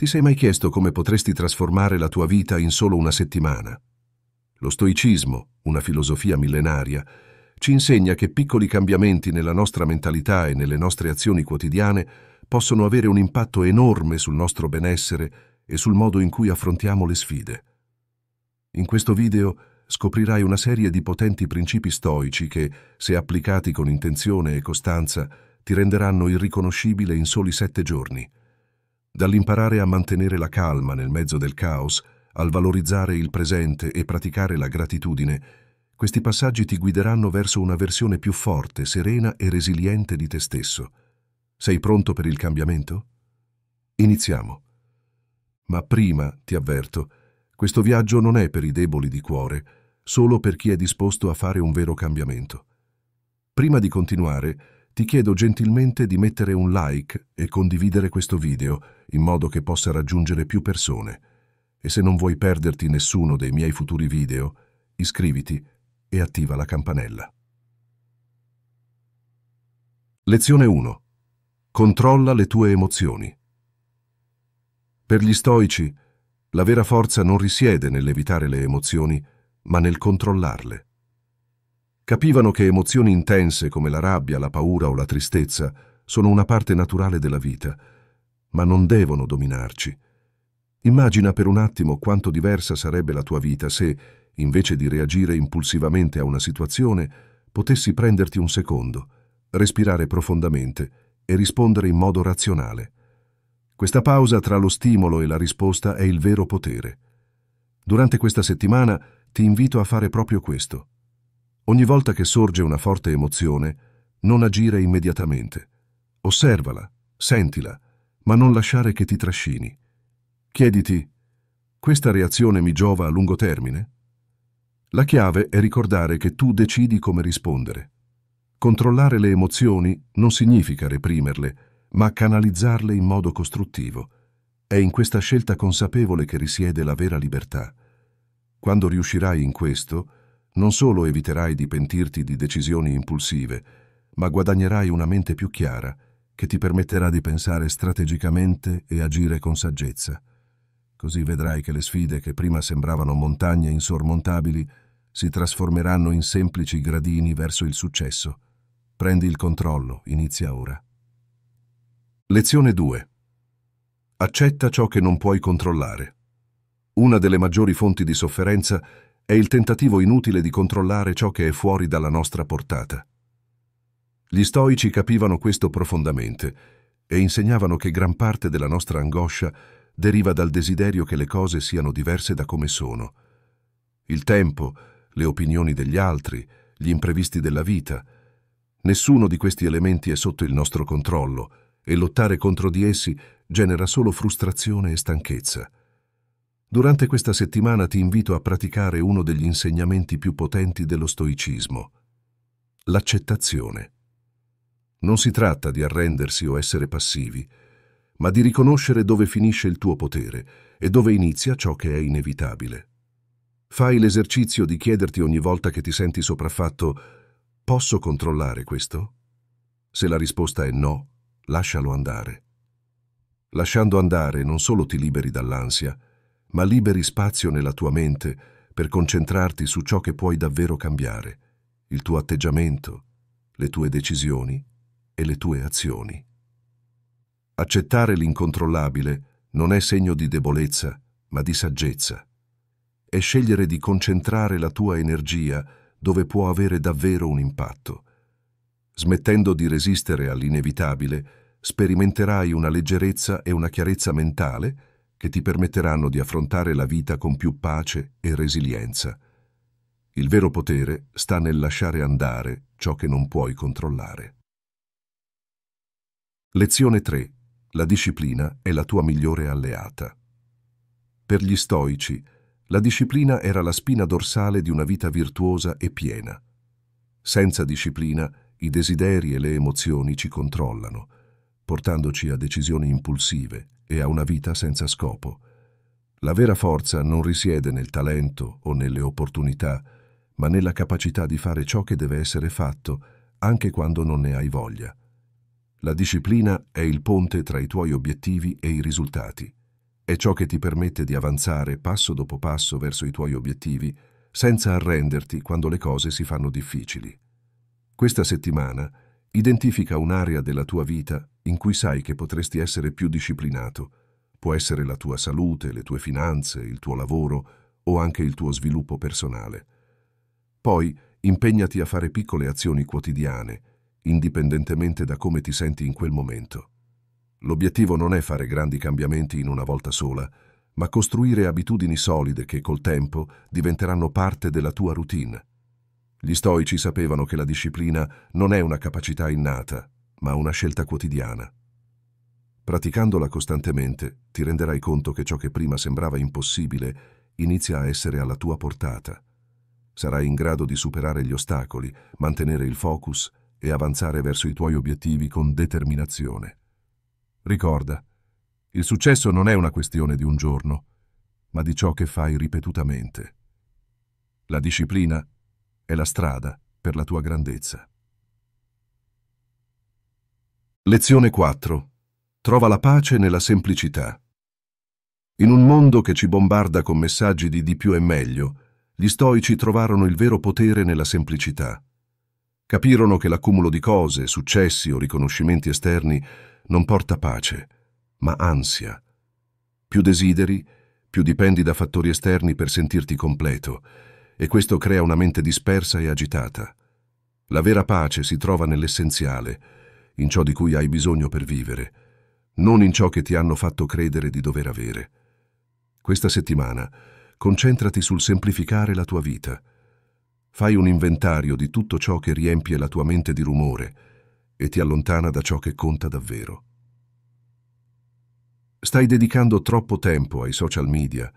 Ti sei mai chiesto come potresti trasformare la tua vita in solo una settimana? Lo stoicismo, una filosofia millenaria, ci insegna che piccoli cambiamenti nella nostra mentalità e nelle nostre azioni quotidiane possono avere un impatto enorme sul nostro benessere e sul modo in cui affrontiamo le sfide. In questo video scoprirai una serie di potenti principi stoici che, se applicati con intenzione e costanza, ti renderanno irriconoscibile in soli sette giorni dall'imparare a mantenere la calma nel mezzo del caos, al valorizzare il presente e praticare la gratitudine, questi passaggi ti guideranno verso una versione più forte, serena e resiliente di te stesso. Sei pronto per il cambiamento? Iniziamo. Ma prima, ti avverto, questo viaggio non è per i deboli di cuore, solo per chi è disposto a fare un vero cambiamento. Prima di continuare, ti chiedo gentilmente di mettere un like e condividere questo video in modo che possa raggiungere più persone. E se non vuoi perderti nessuno dei miei futuri video, iscriviti e attiva la campanella. Lezione 1. Controlla le tue emozioni. Per gli stoici, la vera forza non risiede nell'evitare le emozioni, ma nel controllarle. Capivano che emozioni intense come la rabbia, la paura o la tristezza sono una parte naturale della vita, ma non devono dominarci. Immagina per un attimo quanto diversa sarebbe la tua vita se, invece di reagire impulsivamente a una situazione, potessi prenderti un secondo, respirare profondamente e rispondere in modo razionale. Questa pausa tra lo stimolo e la risposta è il vero potere. Durante questa settimana ti invito a fare proprio questo. Ogni volta che sorge una forte emozione, non agire immediatamente. Osservala, sentila, ma non lasciare che ti trascini. Chiediti, questa reazione mi giova a lungo termine? La chiave è ricordare che tu decidi come rispondere. Controllare le emozioni non significa reprimerle, ma canalizzarle in modo costruttivo. È in questa scelta consapevole che risiede la vera libertà. Quando riuscirai in questo, non solo eviterai di pentirti di decisioni impulsive, ma guadagnerai una mente più chiara che ti permetterà di pensare strategicamente e agire con saggezza. Così vedrai che le sfide che prima sembravano montagne insormontabili si trasformeranno in semplici gradini verso il successo. Prendi il controllo, inizia ora. Lezione 2. Accetta ciò che non puoi controllare. Una delle maggiori fonti di sofferenza è è il tentativo inutile di controllare ciò che è fuori dalla nostra portata. Gli stoici capivano questo profondamente e insegnavano che gran parte della nostra angoscia deriva dal desiderio che le cose siano diverse da come sono. Il tempo, le opinioni degli altri, gli imprevisti della vita. Nessuno di questi elementi è sotto il nostro controllo e lottare contro di essi genera solo frustrazione e stanchezza. Durante questa settimana ti invito a praticare uno degli insegnamenti più potenti dello stoicismo, l'accettazione. Non si tratta di arrendersi o essere passivi, ma di riconoscere dove finisce il tuo potere e dove inizia ciò che è inevitabile. Fai l'esercizio di chiederti ogni volta che ti senti sopraffatto «Posso controllare questo?» Se la risposta è no, lascialo andare. Lasciando andare non solo ti liberi dall'ansia, ma liberi spazio nella tua mente per concentrarti su ciò che puoi davvero cambiare, il tuo atteggiamento, le tue decisioni e le tue azioni. Accettare l'incontrollabile non è segno di debolezza, ma di saggezza. È scegliere di concentrare la tua energia dove può avere davvero un impatto. Smettendo di resistere all'inevitabile, sperimenterai una leggerezza e una chiarezza mentale che ti permetteranno di affrontare la vita con più pace e resilienza. Il vero potere sta nel lasciare andare ciò che non puoi controllare. Lezione 3. La disciplina è la tua migliore alleata. Per gli stoici, la disciplina era la spina dorsale di una vita virtuosa e piena. Senza disciplina, i desideri e le emozioni ci controllano, portandoci a decisioni impulsive, e a una vita senza scopo. La vera forza non risiede nel talento o nelle opportunità, ma nella capacità di fare ciò che deve essere fatto, anche quando non ne hai voglia. La disciplina è il ponte tra i tuoi obiettivi e i risultati. È ciò che ti permette di avanzare passo dopo passo verso i tuoi obiettivi, senza arrenderti quando le cose si fanno difficili. Questa settimana, Identifica un'area della tua vita in cui sai che potresti essere più disciplinato. Può essere la tua salute, le tue finanze, il tuo lavoro o anche il tuo sviluppo personale. Poi impegnati a fare piccole azioni quotidiane, indipendentemente da come ti senti in quel momento. L'obiettivo non è fare grandi cambiamenti in una volta sola, ma costruire abitudini solide che col tempo diventeranno parte della tua routine. Gli stoici sapevano che la disciplina non è una capacità innata, ma una scelta quotidiana. Praticandola costantemente, ti renderai conto che ciò che prima sembrava impossibile inizia a essere alla tua portata. Sarai in grado di superare gli ostacoli, mantenere il focus e avanzare verso i tuoi obiettivi con determinazione. Ricorda, il successo non è una questione di un giorno, ma di ciò che fai ripetutamente. La disciplina è la strada per la tua grandezza. Lezione 4. Trova la pace nella semplicità. In un mondo che ci bombarda con messaggi di di più e meglio, gli stoici trovarono il vero potere nella semplicità. Capirono che l'accumulo di cose, successi o riconoscimenti esterni non porta pace, ma ansia. Più desideri, più dipendi da fattori esterni per sentirti completo, e questo crea una mente dispersa e agitata. La vera pace si trova nell'essenziale, in ciò di cui hai bisogno per vivere, non in ciò che ti hanno fatto credere di dover avere. Questa settimana concentrati sul semplificare la tua vita. Fai un inventario di tutto ciò che riempie la tua mente di rumore e ti allontana da ciò che conta davvero. Stai dedicando troppo tempo ai social media,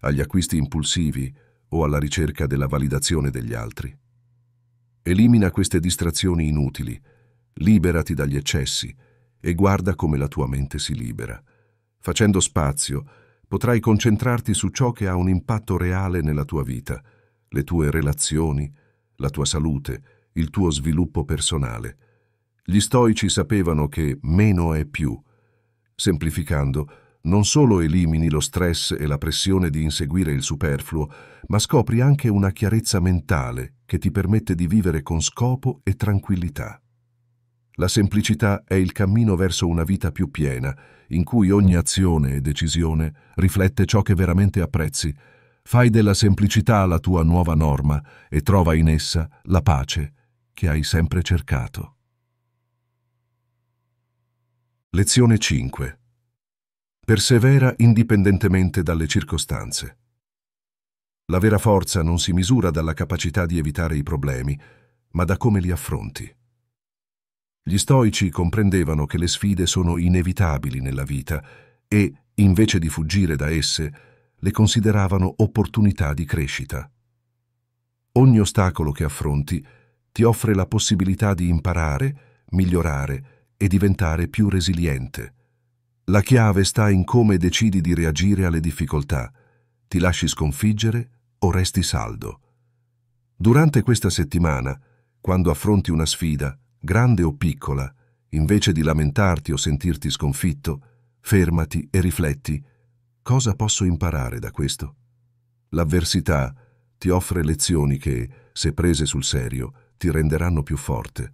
agli acquisti impulsivi, o alla ricerca della validazione degli altri. Elimina queste distrazioni inutili, liberati dagli eccessi e guarda come la tua mente si libera. Facendo spazio, potrai concentrarti su ciò che ha un impatto reale nella tua vita, le tue relazioni, la tua salute, il tuo sviluppo personale. Gli stoici sapevano che meno è più. Semplificando, non solo elimini lo stress e la pressione di inseguire il superfluo, ma scopri anche una chiarezza mentale che ti permette di vivere con scopo e tranquillità. La semplicità è il cammino verso una vita più piena, in cui ogni azione e decisione riflette ciò che veramente apprezzi. Fai della semplicità la tua nuova norma e trova in essa la pace che hai sempre cercato. Lezione 5 persevera indipendentemente dalle circostanze. La vera forza non si misura dalla capacità di evitare i problemi, ma da come li affronti. Gli stoici comprendevano che le sfide sono inevitabili nella vita e, invece di fuggire da esse, le consideravano opportunità di crescita. Ogni ostacolo che affronti ti offre la possibilità di imparare, migliorare e diventare più resiliente, la chiave sta in come decidi di reagire alle difficoltà. Ti lasci sconfiggere o resti saldo. Durante questa settimana, quando affronti una sfida, grande o piccola, invece di lamentarti o sentirti sconfitto, fermati e rifletti. Cosa posso imparare da questo? L'avversità ti offre lezioni che, se prese sul serio, ti renderanno più forte.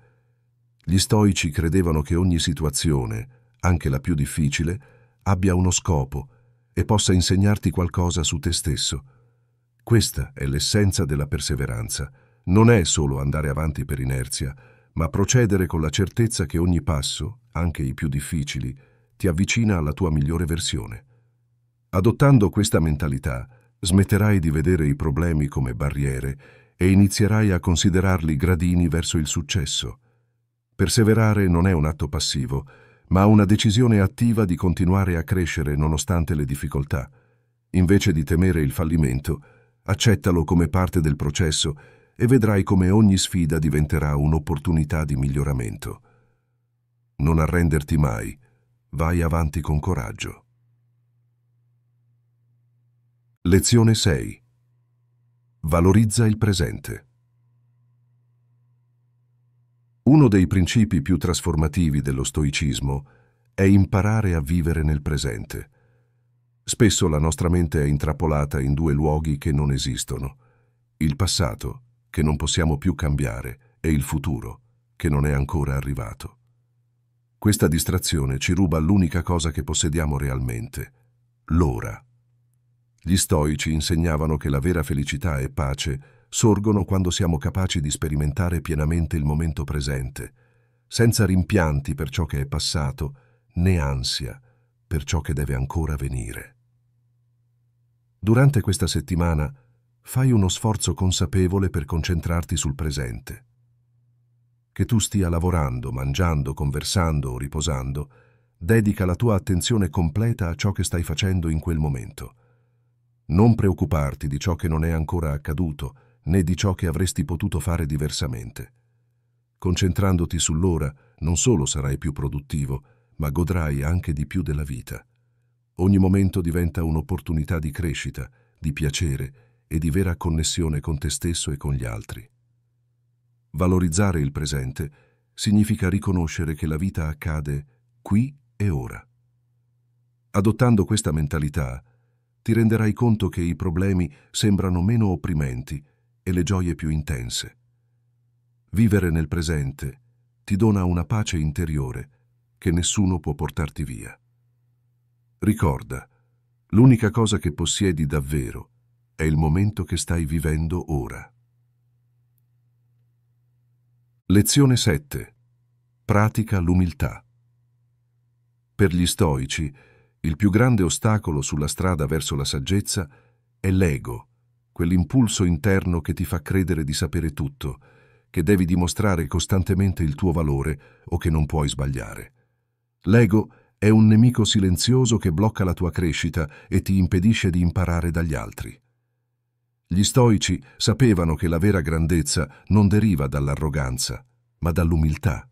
Gli stoici credevano che ogni situazione, anche la più difficile, abbia uno scopo e possa insegnarti qualcosa su te stesso. Questa è l'essenza della perseveranza. Non è solo andare avanti per inerzia, ma procedere con la certezza che ogni passo, anche i più difficili, ti avvicina alla tua migliore versione. Adottando questa mentalità, smetterai di vedere i problemi come barriere e inizierai a considerarli gradini verso il successo. Perseverare non è un atto passivo, ma ma una decisione attiva di continuare a crescere nonostante le difficoltà. Invece di temere il fallimento, accettalo come parte del processo e vedrai come ogni sfida diventerà un'opportunità di miglioramento. Non arrenderti mai, vai avanti con coraggio. Lezione 6. Valorizza il presente. Uno dei principi più trasformativi dello stoicismo è imparare a vivere nel presente. Spesso la nostra mente è intrappolata in due luoghi che non esistono, il passato, che non possiamo più cambiare, e il futuro, che non è ancora arrivato. Questa distrazione ci ruba l'unica cosa che possediamo realmente, l'ora. Gli stoici insegnavano che la vera felicità e pace sorgono quando siamo capaci di sperimentare pienamente il momento presente, senza rimpianti per ciò che è passato, né ansia per ciò che deve ancora venire. Durante questa settimana fai uno sforzo consapevole per concentrarti sul presente. Che tu stia lavorando, mangiando, conversando o riposando, dedica la tua attenzione completa a ciò che stai facendo in quel momento. Non preoccuparti di ciò che non è ancora accaduto, né di ciò che avresti potuto fare diversamente. Concentrandoti sull'ora, non solo sarai più produttivo, ma godrai anche di più della vita. Ogni momento diventa un'opportunità di crescita, di piacere e di vera connessione con te stesso e con gli altri. Valorizzare il presente significa riconoscere che la vita accade qui e ora. Adottando questa mentalità, ti renderai conto che i problemi sembrano meno opprimenti e le gioie più intense. Vivere nel presente ti dona una pace interiore che nessuno può portarti via. Ricorda, l'unica cosa che possiedi davvero è il momento che stai vivendo ora. Lezione 7. Pratica l'umiltà. Per gli stoici, il più grande ostacolo sulla strada verso la saggezza è l'ego, quell'impulso interno che ti fa credere di sapere tutto, che devi dimostrare costantemente il tuo valore o che non puoi sbagliare. L'ego è un nemico silenzioso che blocca la tua crescita e ti impedisce di imparare dagli altri. Gli stoici sapevano che la vera grandezza non deriva dall'arroganza, ma dall'umiltà.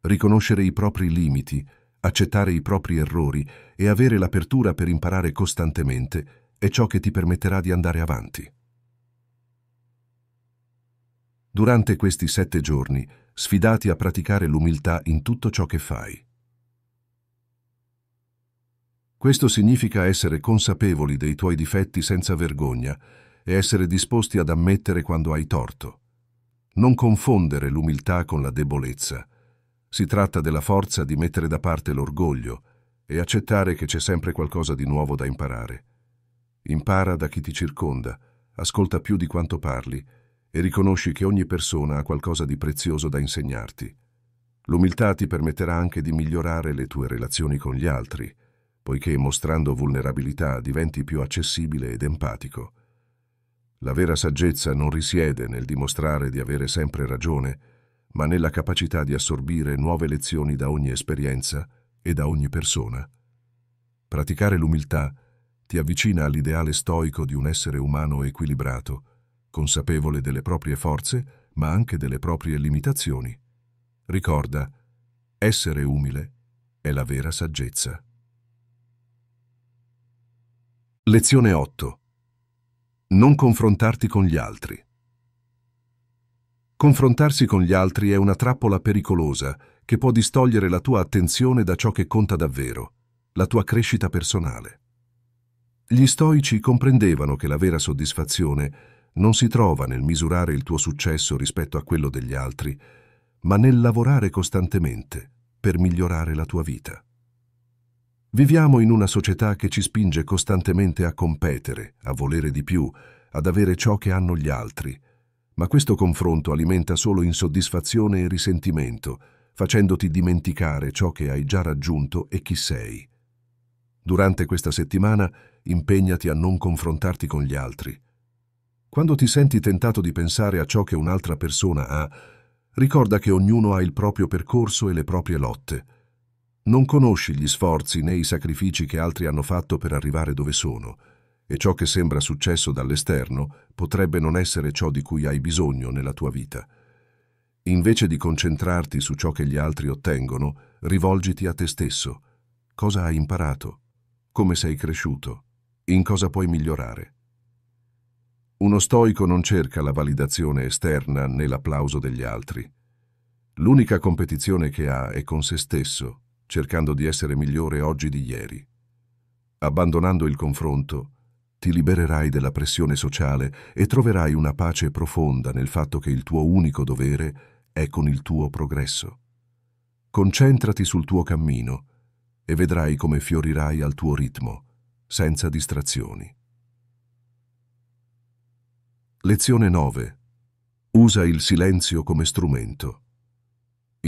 Riconoscere i propri limiti, accettare i propri errori e avere l'apertura per imparare costantemente è ciò che ti permetterà di andare avanti. Durante questi sette giorni, sfidati a praticare l'umiltà in tutto ciò che fai. Questo significa essere consapevoli dei tuoi difetti senza vergogna e essere disposti ad ammettere quando hai torto. Non confondere l'umiltà con la debolezza. Si tratta della forza di mettere da parte l'orgoglio e accettare che c'è sempre qualcosa di nuovo da imparare. Impara da chi ti circonda, ascolta più di quanto parli e riconosci che ogni persona ha qualcosa di prezioso da insegnarti. L'umiltà ti permetterà anche di migliorare le tue relazioni con gli altri, poiché mostrando vulnerabilità diventi più accessibile ed empatico. La vera saggezza non risiede nel dimostrare di avere sempre ragione, ma nella capacità di assorbire nuove lezioni da ogni esperienza e da ogni persona. Praticare l'umiltà ti avvicina all'ideale stoico di un essere umano equilibrato, consapevole delle proprie forze, ma anche delle proprie limitazioni. Ricorda, essere umile è la vera saggezza. Lezione 8. Non confrontarti con gli altri. Confrontarsi con gli altri è una trappola pericolosa che può distogliere la tua attenzione da ciò che conta davvero, la tua crescita personale. Gli stoici comprendevano che la vera soddisfazione non si trova nel misurare il tuo successo rispetto a quello degli altri, ma nel lavorare costantemente per migliorare la tua vita. Viviamo in una società che ci spinge costantemente a competere, a volere di più, ad avere ciò che hanno gli altri, ma questo confronto alimenta solo insoddisfazione e risentimento, facendoti dimenticare ciò che hai già raggiunto e chi sei. Durante questa settimana impegnati a non confrontarti con gli altri. Quando ti senti tentato di pensare a ciò che un'altra persona ha, ricorda che ognuno ha il proprio percorso e le proprie lotte. Non conosci gli sforzi né i sacrifici che altri hanno fatto per arrivare dove sono, e ciò che sembra successo dall'esterno potrebbe non essere ciò di cui hai bisogno nella tua vita. Invece di concentrarti su ciò che gli altri ottengono, rivolgiti a te stesso. Cosa hai imparato? come sei cresciuto, in cosa puoi migliorare. Uno stoico non cerca la validazione esterna né l'applauso degli altri. L'unica competizione che ha è con se stesso, cercando di essere migliore oggi di ieri. Abbandonando il confronto, ti libererai della pressione sociale e troverai una pace profonda nel fatto che il tuo unico dovere è con il tuo progresso. Concentrati sul tuo cammino, e vedrai come fiorirai al tuo ritmo, senza distrazioni. Lezione 9. Usa il silenzio come strumento.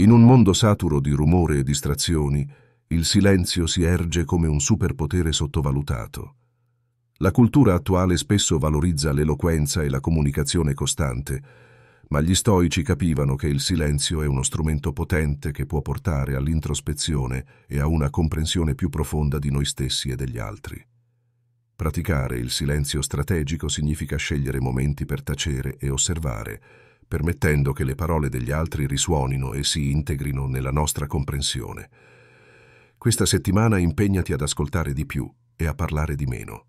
In un mondo saturo di rumore e distrazioni, il silenzio si erge come un superpotere sottovalutato. La cultura attuale spesso valorizza l'eloquenza e la comunicazione costante, ma gli stoici capivano che il silenzio è uno strumento potente che può portare all'introspezione e a una comprensione più profonda di noi stessi e degli altri. Praticare il silenzio strategico significa scegliere momenti per tacere e osservare, permettendo che le parole degli altri risuonino e si integrino nella nostra comprensione. Questa settimana impegnati ad ascoltare di più e a parlare di meno.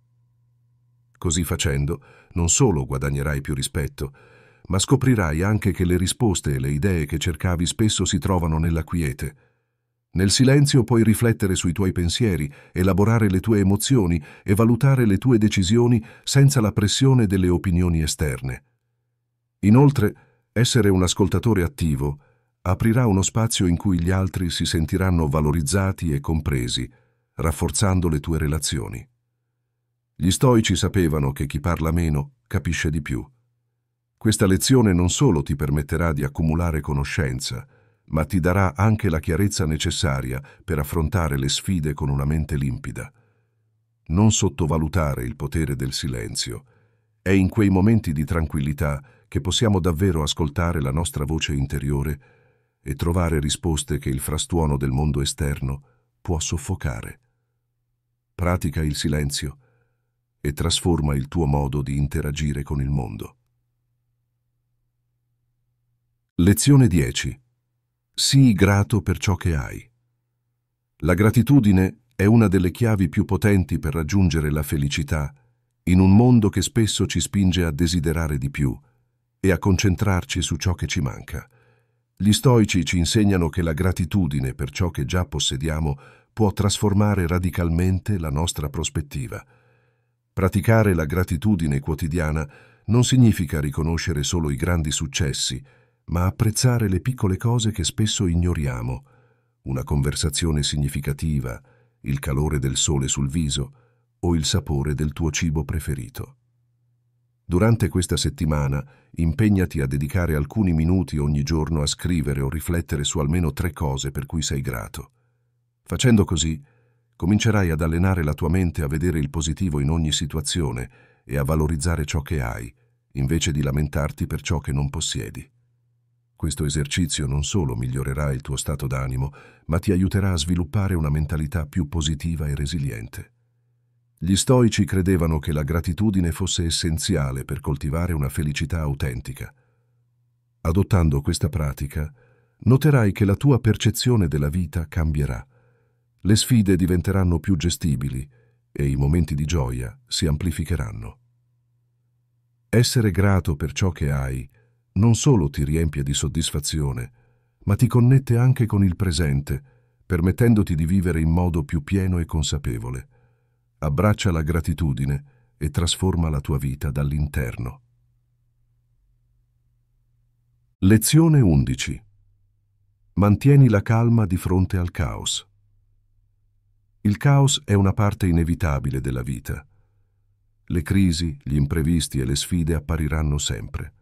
Così facendo, non solo guadagnerai più rispetto, ma scoprirai anche che le risposte e le idee che cercavi spesso si trovano nella quiete. Nel silenzio puoi riflettere sui tuoi pensieri, elaborare le tue emozioni e valutare le tue decisioni senza la pressione delle opinioni esterne. Inoltre, essere un ascoltatore attivo aprirà uno spazio in cui gli altri si sentiranno valorizzati e compresi, rafforzando le tue relazioni. Gli stoici sapevano che chi parla meno capisce di più. Questa lezione non solo ti permetterà di accumulare conoscenza, ma ti darà anche la chiarezza necessaria per affrontare le sfide con una mente limpida. Non sottovalutare il potere del silenzio. È in quei momenti di tranquillità che possiamo davvero ascoltare la nostra voce interiore e trovare risposte che il frastuono del mondo esterno può soffocare. Pratica il silenzio e trasforma il tuo modo di interagire con il mondo. Lezione 10. Sii grato per ciò che hai. La gratitudine è una delle chiavi più potenti per raggiungere la felicità in un mondo che spesso ci spinge a desiderare di più e a concentrarci su ciò che ci manca. Gli stoici ci insegnano che la gratitudine per ciò che già possediamo può trasformare radicalmente la nostra prospettiva. Praticare la gratitudine quotidiana non significa riconoscere solo i grandi successi, ma apprezzare le piccole cose che spesso ignoriamo, una conversazione significativa, il calore del sole sul viso o il sapore del tuo cibo preferito. Durante questa settimana impegnati a dedicare alcuni minuti ogni giorno a scrivere o riflettere su almeno tre cose per cui sei grato. Facendo così, comincerai ad allenare la tua mente a vedere il positivo in ogni situazione e a valorizzare ciò che hai, invece di lamentarti per ciò che non possiedi. Questo esercizio non solo migliorerà il tuo stato d'animo, ma ti aiuterà a sviluppare una mentalità più positiva e resiliente. Gli stoici credevano che la gratitudine fosse essenziale per coltivare una felicità autentica. Adottando questa pratica, noterai che la tua percezione della vita cambierà. Le sfide diventeranno più gestibili e i momenti di gioia si amplificheranno. Essere grato per ciò che hai non solo ti riempie di soddisfazione, ma ti connette anche con il presente, permettendoti di vivere in modo più pieno e consapevole. Abbraccia la gratitudine e trasforma la tua vita dall'interno. Lezione 11. Mantieni la calma di fronte al caos. Il caos è una parte inevitabile della vita. Le crisi, gli imprevisti e le sfide appariranno sempre.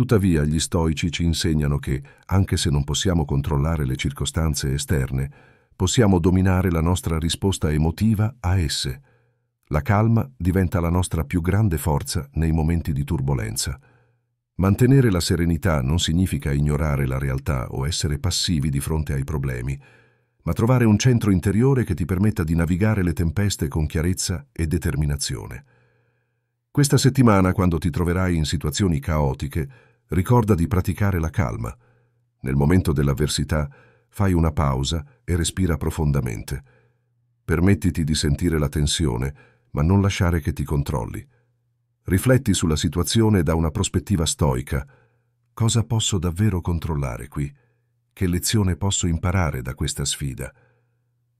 Tuttavia gli stoici ci insegnano che, anche se non possiamo controllare le circostanze esterne, possiamo dominare la nostra risposta emotiva a esse. La calma diventa la nostra più grande forza nei momenti di turbolenza. Mantenere la serenità non significa ignorare la realtà o essere passivi di fronte ai problemi, ma trovare un centro interiore che ti permetta di navigare le tempeste con chiarezza e determinazione. Questa settimana, quando ti troverai in situazioni caotiche, Ricorda di praticare la calma. Nel momento dell'avversità fai una pausa e respira profondamente. Permettiti di sentire la tensione, ma non lasciare che ti controlli. Rifletti sulla situazione da una prospettiva stoica. Cosa posso davvero controllare qui? Che lezione posso imparare da questa sfida?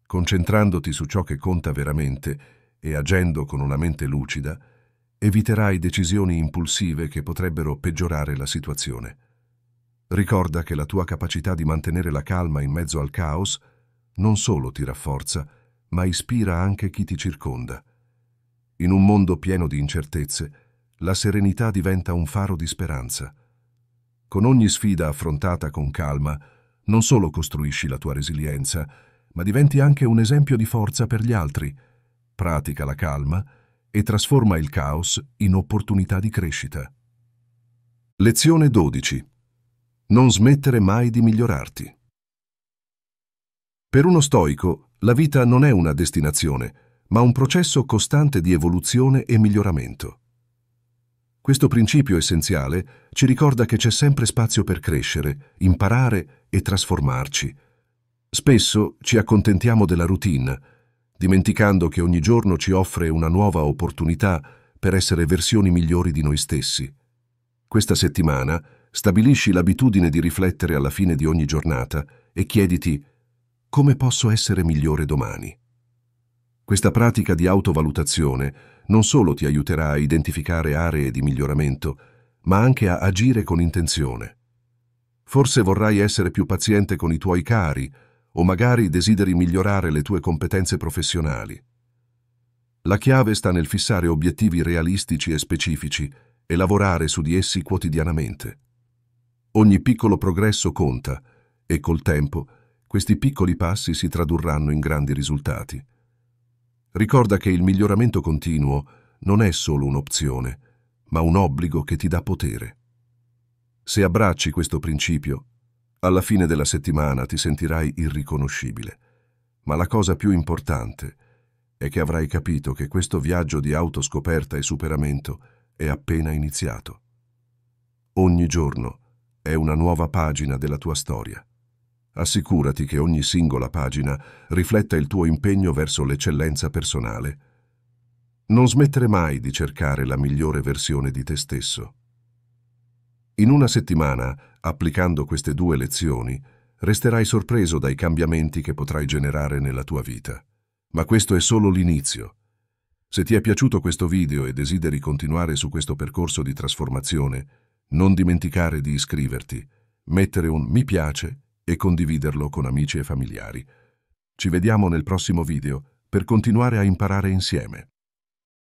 Concentrandoti su ciò che conta veramente e agendo con una mente lucida, eviterai decisioni impulsive che potrebbero peggiorare la situazione. Ricorda che la tua capacità di mantenere la calma in mezzo al caos non solo ti rafforza, ma ispira anche chi ti circonda. In un mondo pieno di incertezze, la serenità diventa un faro di speranza. Con ogni sfida affrontata con calma, non solo costruisci la tua resilienza, ma diventi anche un esempio di forza per gli altri. Pratica la calma, e trasforma il caos in opportunità di crescita. Lezione 12. Non smettere mai di migliorarti. Per uno stoico, la vita non è una destinazione, ma un processo costante di evoluzione e miglioramento. Questo principio essenziale ci ricorda che c'è sempre spazio per crescere, imparare e trasformarci. Spesso ci accontentiamo della routine, dimenticando che ogni giorno ci offre una nuova opportunità per essere versioni migliori di noi stessi. Questa settimana stabilisci l'abitudine di riflettere alla fine di ogni giornata e chiediti come posso essere migliore domani. Questa pratica di autovalutazione non solo ti aiuterà a identificare aree di miglioramento, ma anche a agire con intenzione. Forse vorrai essere più paziente con i tuoi cari o magari desideri migliorare le tue competenze professionali. La chiave sta nel fissare obiettivi realistici e specifici e lavorare su di essi quotidianamente. Ogni piccolo progresso conta e col tempo questi piccoli passi si tradurranno in grandi risultati. Ricorda che il miglioramento continuo non è solo un'opzione, ma un obbligo che ti dà potere. Se abbracci questo principio, alla fine della settimana ti sentirai irriconoscibile, ma la cosa più importante è che avrai capito che questo viaggio di autoscoperta e superamento è appena iniziato. Ogni giorno è una nuova pagina della tua storia. Assicurati che ogni singola pagina rifletta il tuo impegno verso l'eccellenza personale. Non smettere mai di cercare la migliore versione di te stesso. In una settimana, applicando queste due lezioni, resterai sorpreso dai cambiamenti che potrai generare nella tua vita. Ma questo è solo l'inizio. Se ti è piaciuto questo video e desideri continuare su questo percorso di trasformazione, non dimenticare di iscriverti, mettere un mi piace e condividerlo con amici e familiari. Ci vediamo nel prossimo video per continuare a imparare insieme.